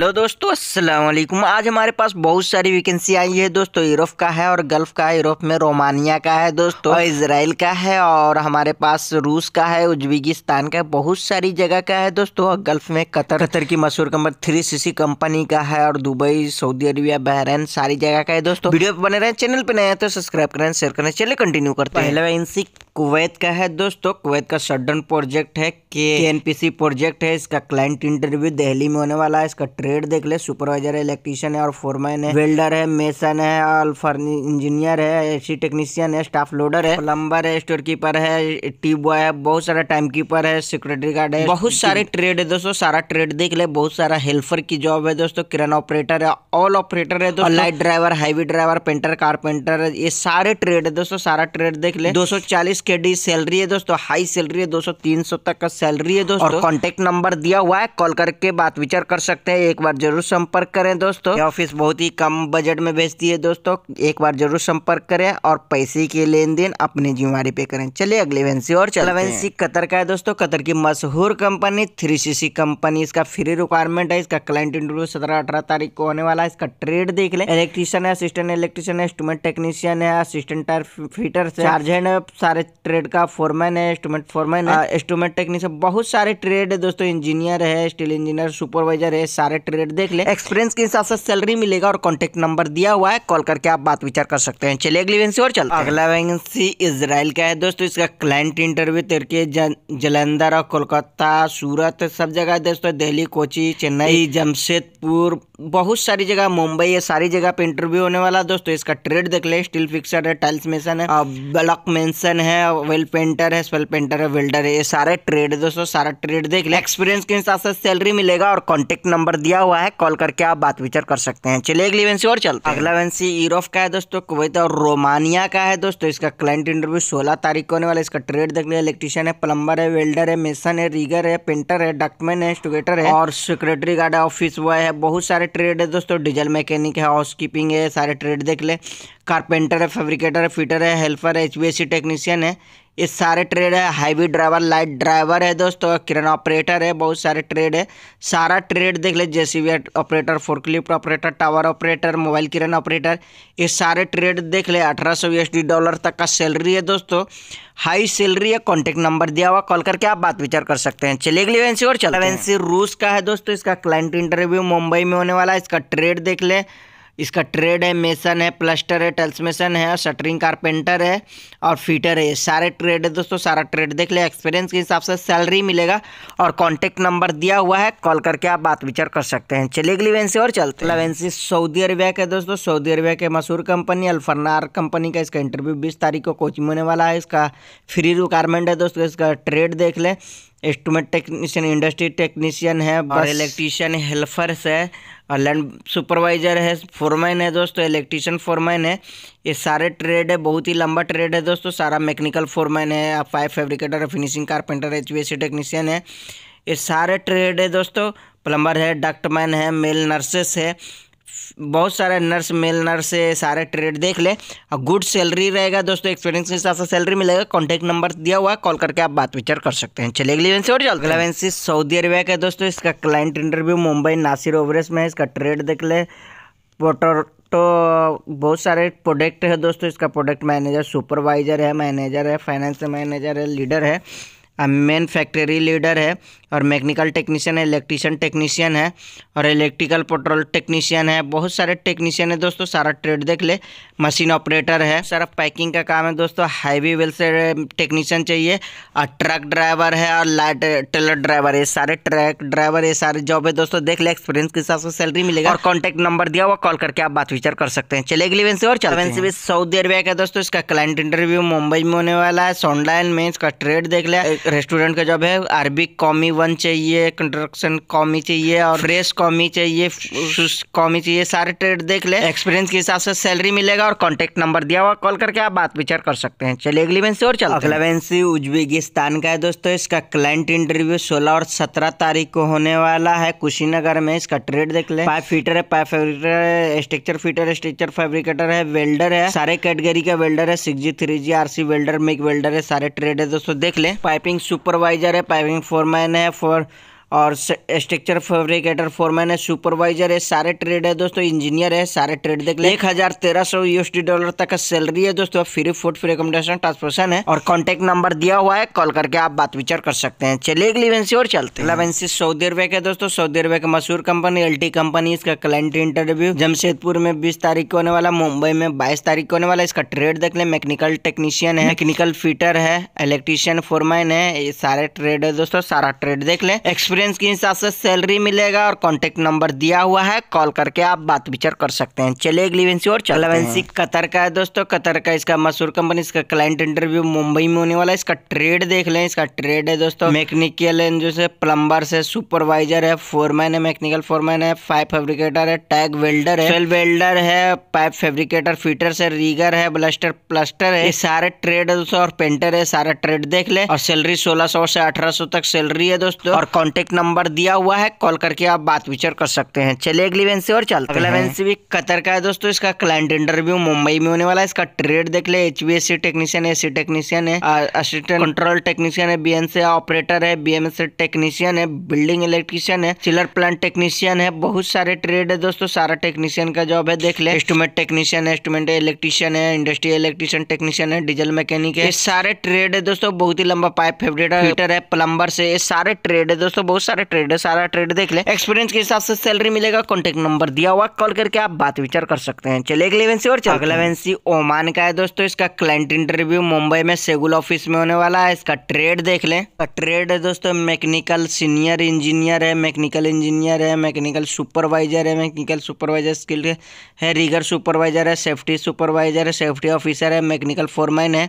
Hello दोस्तों अस्सलाम वालेकुम आज हमारे पास बहुत सारी वैकेंसी आई है दोस्तों यूरोप का है और गल्फ का है यूरोप में रोमानिया का है दोस्तों और इसराइल का है और हमारे पास रूस का है उज्बेकिस्तान का बहुत सारी जगह का है दोस्तों और गल्फ में कतर कतर की मशहूर कंपनी थ्री सीसी कंपनी का है और दुबई सऊदी अरबिया बहरन सारी जगह का है दोस्तों वीडियो बने रहे चैनल पर नए तो सब्सक्राइब करें शेयर करें चलिए कंटिन्यू करते हैं कुवैत का है दोस्तों कुवैत का सडन प्रोजेक्ट है के एनपीसी प्रोजेक्ट है इसका क्लाइंट इंटरव्यू दिल्ली में होने वाला है इसका ट्रेड देख ले सुपरवाइजर है इलेक्ट्रीशियन है और फोरमैन है वेल्डर है मेसन है और इंजीनियर है एसी टेक्नीशियन है स्टाफ लोडर है प्लम्बर है स्टोर कीपर है टी बॉय है बहुत सारा टाइम कीपर है सिक्योरिटी गार्ड है बहुत सारे ट्रेड है दोस्तों सारा ट्रेड देख ले बहुत सारा हेल्पर की जॉब है दोस्तों किरण ऑपरेटर है ऑल ऑपरेटर है दोस्तों light driver highway driver painter carpenter ये सारे ट्रेड है दोस्तों सारा ट्रेड देख ले दो के डी सैलरी है दोस्तों हाई सैलरी है दो सौ तीन सौ तक का सैलरी है दोस्तों कॉन्टेक्ट नंबर दिया हुआ है कॉल करके बात विचार कर सकते हैं एक बार जरूर संपर्क करें दोस्तों ऑफिस बहुत ही कम बजट में भेजती है दोस्तों एक बार जरूर संपर्क करें और पैसे के लेन देन अपनी जिम्मेवारी पे करें चलिए अगले वेंसी और चल वेंसी कतर का है दोस्तों कतर की मशहूर कंपनी थ्री सी कंपनी इसका फ्री रिक्वायरमेंट है इसका क्लाइंट इंटरव्यू सत्रह अठारह तारीख को होने वाला है इसका ट्रेड देख ले इलेक्ट्रीशियन है असिस्टेंट इलेक्ट्रीशियन है इंस्ट्रूमेंट टेक्नीशियन है असिस्टेंट टायर फिटर चार्जेंट सारे ट्रेड का फोरमैन है इंस्ट्रूमेंट फोरमैन है इंस्ट्रूमेंट हाँ। टेक्नीशियन बहुत सारे ट्रेड है दोस्तों इंजीनियर है स्टील इंजीनियर सुपरवाइजर है सारे ट्रेड देख ले एक्सपीरियंस के हिसाब से सैलरी मिलेगा और कॉन्टेक्ट नंबर दिया हुआ है कॉल करके आप बात विचार कर सकते हैं चलिए अगली वैकेंसी और चलते अगला वैकेंसी इसराइल का है दोस्तों इसका क्लाइंट इंटरव्यू तिरके जलंधर और कोलकाता सूरत सब जगह दोस्तों दिल्ली कोची चेन्नई जमशेदपुर बहुत सारी जगह मुंबई ये सारी जगह पे इंटरव्यू होने वाला दोस्तों इसका ट्रेड देख ले स्टील फिक्सर है टाइल्स मेसन है ब्लॉक हाँ। मेंशन है है वेल पेंटर है स्वेल पेंटर है वेल्डर है ये सारे ट्रेड दोस्तों सारा ट्रेड देख ले एक्सपीरियंस के हिसाब से सैलरी मिलेगा और कॉन्टेक्ट नंबर दिया हुआ है कॉल करके आप बात विचार कर सकते हैं चलिए अगली वेंसी और चलते अगला वेंसी यूरोप का है दोस्तों कुवैत और रोमानिया का है दोस्तों इसका क्लाइंट इंटरव्यू सोलह तारीख को होने वाला इसका ट्रेड देख लिया इलेक्ट्रीशियन है प्लम्बर है वेल्डर है मेसन है रीगर है पेंटर है डॉक्टमैन है स्टूगेटर है और सेक्रेटरी गार्ड है ऑफिस बॉय है बहुत सारे ट्रेड है दोस्तों डीजल मैकेनिक है हाउस कीपिंग है सारे ट्रेड देख ले कारपेंटर है फेब्रिकेटर है फिटर है हेल्पर है एच टेक्नीशियन है में ये सारे ट्रेड है हाईवी ड्राइवर लाइट ड्राइवर है दोस्तों किरण ऑपरेटर है बहुत सारे ट्रेड है सारा ट्रेड देख ले JCB operator forklift operator tower operator mobile crane operator ये सारे ट्रेड देख ले अठारह सौ डॉलर तक का सैलरी है दोस्तों हाई सैलरी है कॉन्टेक्ट नंबर दिया हुआ कॉल करके आप बात विचार कर सकते हैं चलिए अगली वैंसी और चलते वैंसी रूस का है दोस्तों इसका क्लाइंट इंटरव्यू मुंबई में होने वाला है इसका ट्रेड देख लें इसका ट्रेड है मेसन है प्लस्टर है मेसन है और शटरिंग कारपेंटर है और फीटर है सारे ट्रेड है दोस्तों सारा ट्रेड देख ले एक्सपीरियंस के हिसाब से सैलरी मिलेगा और कॉन्टैक्ट नंबर दिया हुआ है कॉल करके आप बात विचार कर सकते हैं चलिए अगली वेंसी और चलते हैं वेंसी सऊदी अरबिया के दोस्तों सऊदी अरबिया के मशहूर कंपनी अल्फरनार कंपनी का इसका इंटरव्यू बीस तारीख को कोचिंग होने वाला है इसका फ्री रिक्वायरमेंट है दोस्तों इसका ट्रेड देख लें इंस्ट्रूमेंट टेक्नीशियन इंडस्ट्री टेक्नीशियन है और इलेक्ट्रीशियन हेल्पर्स है और लैंड सुपरवाइजर है फोरमैन है दोस्तों इलेक्ट्रीशियन फोरमैन है ये सारे ट्रेड है बहुत ही लंबा ट्रेड है दोस्तों सारा मैकेनिकल फोरमैन है five fabricator finishing carpenter H V technician है ये सारे ट्रेड है दोस्तों प्लम्बर है डक्टमैन है मेल नर्सेस है बहुत सारे नर्स मेल नर्स है सारे ट्रेड देख ले और गुड सैलरी रहेगा दोस्तों एक्सपीरियंस के हिसाब से सैलरी मिलेगा कॉन्टैक्ट नंबर दिया हुआ है कॉल करके आप बात विचार कर सकते हैं चले अगली वेंसी और जल्द अगला सऊदी अरबिया का दोस्तों इसका client interview Mumbai Nasir overseas में है इसका ट्रेड देख ले पोटर तो बहुत सारे प्रोडक्ट है दोस्तों इसका प्रोडक्ट मैनेजर सुपरवाइजर है मैनेजर है फाइनेंस मैनेजर है लीडर है मेन फैक्ट्री लीडर है और मैकेनिकल टेक्नीशियन है इलेक्ट्रीशियन टेक्नीशियन है और इलेक्ट्रिकल पेट्रोल टेक्नीशियन है बहुत सारे टेक्नीशियन है दोस्तों सारा ट्रेड देख ले मशीन ऑपरेटर है सिर्फ पैकिंग का काम है दोस्तों हैवी वेल से टेक्नीशियन चाहिए और ट्रक ड्राइवर है और लाइट टेलर ड्राइवर ये सारे ट्रक ड्राइवर ये सारे जॉब है दोस्तों देख ले एक्सपीरियंस के हिसाब से सैलरी मिलेगा और कॉन्टैक्ट नंबर दिया हुआ कॉल करके आप बात विचार कर सकते हैं चले अगली वैन और चलते भी सऊदी अरबिया का दोस्तों इसका क्लाइंट इंटरव्यू मुंबई में होने वाला है सोनलाइन में इसका ट्रेड देख लिया रेस्टोरेंट का जॉब है अरबिक कॉमी वन चाहिए कंस्ट्रक्शन कॉमी चाहिए और फ्रेश कॉमी चाहिए कॉमी चाहिए सारे ट्रेड देख ले एक्सपीरियंस के हिसाब से सैलरी मिलेगा और कॉन्टेक्ट नंबर दिया हुआ कॉल करके आप बात विचार कर सकते हैं चलिए अगली वैंसी और चलो अगला वैंसी उज्बेकिस्तान का है दोस्तों इसका क्लाइंट इंटरव्यू सोलह और सत्रह तारीख को होने वाला है कुशीनगर में इसका ट्रेड देख ले पाइप फीटर है पाइप फेब्रिकेटर है स्ट्रक्चर फीटर स्ट्रक्चर फेब्रिकेटर है वेल्डर है सारे कैटेगरी का वेल्डर है six G three G RC welder मेक वेल्डर है सारे ट्रेड है दोस्तों देख ले पाइपिंग सुपरवाइजर है पाइपिंग फोरमैन है फोर और स्ट्रक्चर फेब्रिकेटर फोरमैन है सुपरवाइजर है सारे ट्रेड है दोस्तों इंजीनियर है सारे ट्रेड देख लें एक हज़ार तेरह सौ यूएसडी डॉलर तक का सैलरी है दोस्तों free food free accommodation transportation है और कॉन्टेक्ट नंबर दिया हुआ है कॉल करके आप बात विचार कर सकते हैं चलिए अगली वेंसी और चलते हैं सऊदी अरब है दोस्तों सऊदी अरब की मशहूर कंपनी एल कंपनी इसका क्लाइंट इंटरव्यू जमशेदपुर में बीस तारीख को होने वाला मुंबई में बाईस तारीख को होने वाला इसका ट्रेड देख लें मैकेनिकल टेक्नीशियन है मैकेनिकल फिटर है इलेक्ट्रीशियन फोरमैन है ये सारे ट्रेड है दोस्तों सारा ट्रेड देख लें एक्सप्रेस एक्सपीरियंस के हिसाब से सैलरी मिलेगा और कॉन्टेक्ट नंबर दिया हुआ है कॉल करके आप बात विचार कर सकते हैं चले अगली वैंसी और चल वैंसी कतर का है दोस्तों कतर का इसका मशहूर कंपनी इसका क्लाइंट इंटरव्यू मुंबई में होने वाला है इसका ट्रेड देख लें इसका ट्रेड है दोस्तों मैकेनिकल जो है प्लम्बर से सुपरवाइजर है फोरमैन है मैकेनिकल फोरमैन है पाइप फेब्रिकेटर है टैग वेल्डर है वेल्डर है पाइप फेब्रिकेटर फिटर से रीगर है ब्लस्टर प्लस्टर है सारे ट्रेड है दोस्तों और पेंटर है सारा ट्रेड देख ले और सैलरी सोलह से अठारह तक सैलरी है दोस्तों और कॉन्टेक्ट एक नंबर दिया हुआ है कॉल करके आप बात विचार कर सकते हैं चलिए अगली वैंसी और चलते अगला वैंसी भी कतर का है दोस्तों इसका क्लाइंट इंटरव्यू मुंबई में होने वाला है इसका ट्रेड देख ले एच टेक्नीशियन है एसी टेक्नीशियन है असिस्टेंट कंट्रोल टेक्नीशियन है बीएनसी ऑपरेटर है बीएमएस टेक्नीशियन है बिल्डिंग इलेक्ट्रीशियन है चिलर प्लांट टेक्नीशियन है बहुत सारे ट्रेड है दोस्तों सारा टेक्नीशियन का जॉब है देख ले इंस्ट्रूमेंट टेक्नीशियन है इंस्ट्रूमेंट इलेक्ट्रीशियन है इंडस्ट्रियल इलेक्ट्रीशियन टेक्नीशियन है डीजल मैकेनिक है सारे ट्रेड है दोस्तों बहुत ही लंबा पाइप फेवरेटर है प्लम्बर से ये सारे ट्रेड है दोस्तों बहुत बहुत सारे ट्रेड है सारा ट्रेड देख ले एक्सपीरियंस के हिसाब से सैलरी मिलेगा कॉन्टेक्ट नंबर दिया हुआ कॉल करके आप बात विचार कर सकते हैं चले अगले वेंसी और अगला वेंसी ओमान का है दोस्तों इसका क्लाइंट इंटरव्यू मुंबई में सेगुल ऑफिस में होने वाला है इसका ट्रेड देख ले ट्रेड है दोस्तों मैकेनिकल सीनियर इंजीनियर है मैकेनिकल इंजीनियर है मैकेनिकल सुपरवाइजर है मैकेनिकल सुपरवाइजर स्किल है रिगर सुपरवाइजर है सेफ्टी सुपरवाइजर है सेफ्टी ऑफिसर है मैकेनिकल फोरमैन है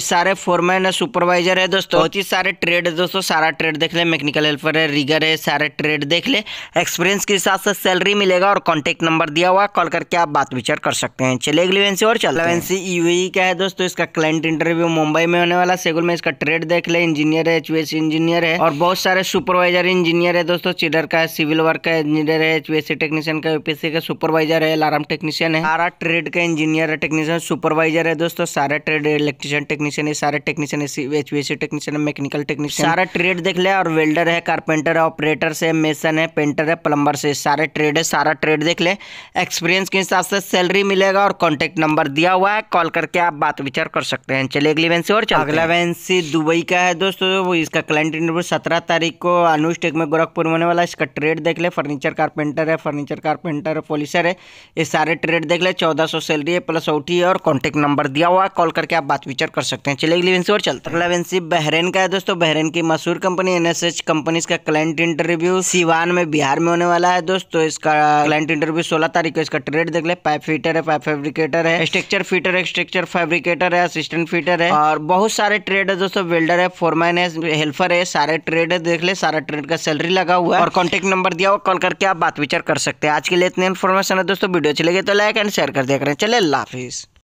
इस सारे फोरमैन है सुपरवाइजर है दोस्तों बहुत ही सारे ट्रेड है दोस्तों सारा ट्रेड देख ले मैकेनिकल हेल्पर है रिगर है सारे ट्रेड देख ले एक्सपीरियंस के हिसाब से सैलरी मिलेगा और कॉन्टेक्ट नंबर दिया हुआ कॉल करके आप बात विचार कर सकते हैं चले अगली वैंसी और चल वैंसी यू का है दोस्तों इसका क्लाइंट इंटरव्यू मुंबई में होने वाला सेगुल में इसका ट्रेड देख ले इंजीनियर है एच इंजीनियर है और बहुत सारे सुपरवाइजर इंजीनियर है दोस्तों चिडर का है सिविल वर्क का इंजीनियर है एच टेक्नीशियन का यूपीएससी का सुपरवाइजर है अलार्म टेक्नीशियन है सारा ट्रेड का इंजीनियर है टेक्नीशियन सुपरवाइजर है दोस्तों सारे ट्रेड इलेक्ट्रीशियन टेक्नीशियन है सारे टेक्नीशियन है एच टेक्नीशियन है मेकनिकल टेक्नीशियन सारा ट्रेड देख ले और वेल्डर है कारपेंटर कारपेंटर है ऑपरेटर से मेसन है पेंटर है प्लम्बर से सारे ट्रेड है सारा ट्रेड देख लें एक्सपीरियंस के हिसाब से सैलरी मिलेगा और कॉन्टेक्ट नंबर दिया हुआ है कॉल करके आप बात विचार कर सकते हैं चलिए अगली वैंसी और अगला वैंसी दुबई का है दोस्तों वो इसका क्लाइंट इंटरव्यू सत्रह तारीख को अनुष्टेक में गोरखपुर होने वाला इसका ट्रेड देख लें फर्नीचर कारपेंटर है फर्नीचर कारपेंटर है पोलिसर है ये सारे ट्रेड देख लें चौदह सौ सैलरी है प्लस ओटी है और कॉन्टेक्ट नंबर दिया हुआ है कॉल करके आप बात विचार कर सकते हैं चलिए अगली वैंसी और चलते अगला वैंसी बहरेन का है दोस्तों बहरेन की मशहूर कंपनी एनएसएच कंपनीज का क्लाइंट इंटरव्यू सीवान में बिहार में होने वाला है दोस्तों तो इसका क्लाइंट इंटरव्यू सोलह तारीख को इसका ट्रेड देख ले पाइप फीटर है पाइप फेब्रिकेटर है स्ट्रक्चर फीटर है स्ट्रक्चर फेब्रिकेटर है असिस्टेंट फीटर है और बहुत सारे ट्रेड है दोस्तों वेल्डर है फोरमैन है हेल्पर है सारे ट्रेड है देख ले सारा ट्रेड का सैलरी लगा हुआ है और कॉन्टेक्ट नंबर दिया हुआ कॉल करके आप बात विचार कर सकते हैं आज के लिए इतनी इन्फॉर्मेशन है दोस्तों वीडियो अच्छी लगे तो लाइक एंड शेयर कर दिया करें चले लाफिज़